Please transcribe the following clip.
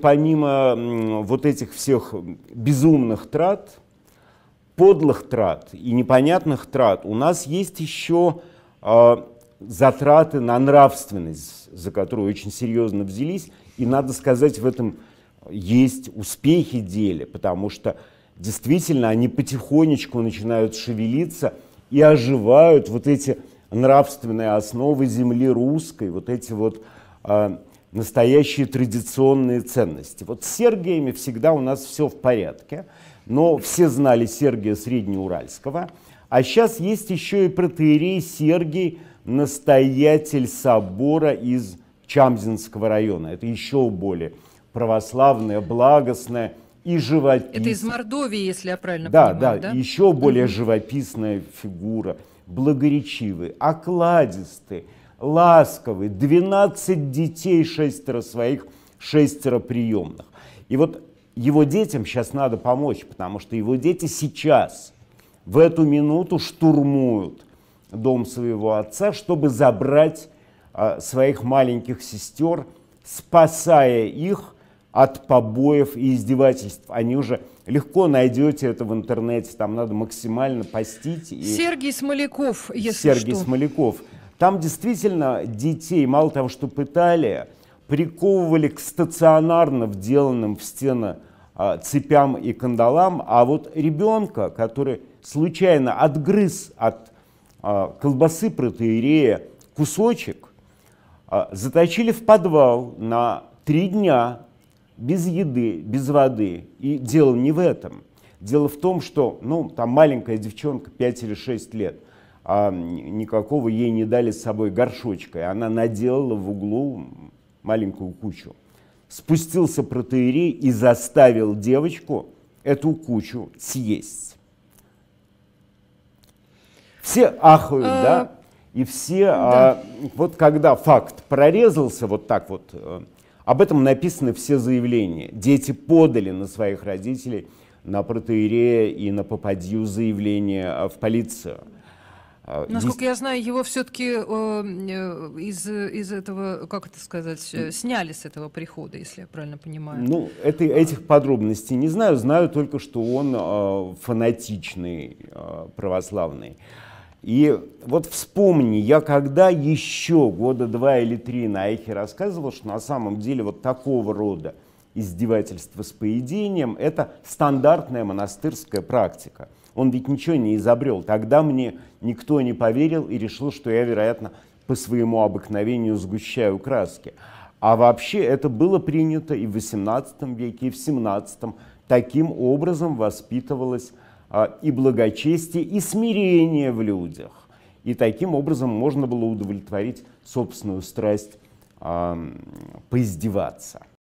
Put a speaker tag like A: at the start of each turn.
A: Помимо вот этих всех безумных трат, подлых трат и непонятных трат, у нас есть еще а, затраты на нравственность, за которую очень серьезно взялись. И надо сказать, в этом есть успехи деле, потому что действительно они потихонечку начинают шевелиться и оживают вот эти нравственные основы земли русской, вот эти вот а, настоящие традиционные ценности. Вот с Сергиями всегда у нас все в порядке, но все знали Сергия Среднеуральского, а сейчас есть еще и протеерей Сергий, настоятель собора из Чамзинского района. Это еще более православное, благостное и живописное. Это из Мордовии, если я правильно да, понимаю. Да, да, еще более живописная фигура, благоречивый, окладистый, ласковый, 12 детей, шестеро своих, шестеро приемных. И вот его детям сейчас надо помочь, потому что его дети сейчас, в эту минуту, штурмуют дом своего отца, чтобы забрать а, своих маленьких сестер, спасая их от побоев и издевательств. Они уже легко найдете это в интернете, там надо максимально постить. И... Сергей Смоляков, если Сергей что. Смоляков – там действительно детей, мало того, что пытали, приковывали к стационарно вделанным в стены а, цепям и кандалам, а вот ребенка, который случайно отгрыз от а, колбасы протеерея кусочек, а, заточили в подвал на три дня без еды, без воды. И дело не в этом. Дело в том, что ну, там маленькая девчонка, 5 или 6 лет – а никакого ей не дали с собой горшочка, и она наделала в углу маленькую кучу. Спустился протеерей и заставил девочку эту кучу съесть. Все ахают, а, да? И все, да. а, вот когда факт прорезался вот так вот, э, об этом написаны все заявления. Дети подали на своих родителей, на протеерея и на попадью заявление а, в полицию. А Насколько я знаю, его все-таки э, э, из, из этого, как это сказать, э, сняли с этого прихода, если я правильно понимаю. Ну, это, этих подробностей не знаю, знаю только, что он фанатичный православный. И вот вспомни, я когда еще года два или три на эхе рассказывал, что на самом деле вот такого рода издевательство с поедением, это стандартная монастырская практика. Он ведь ничего не изобрел. Тогда мне никто не поверил и решил, что я, вероятно, по своему обыкновению сгущаю краски. А вообще это было принято и в XVIII веке, и в XVII. Таким образом воспитывалось а, и благочестие, и смирение в людях. И таким образом можно было удовлетворить собственную страсть поиздеваться.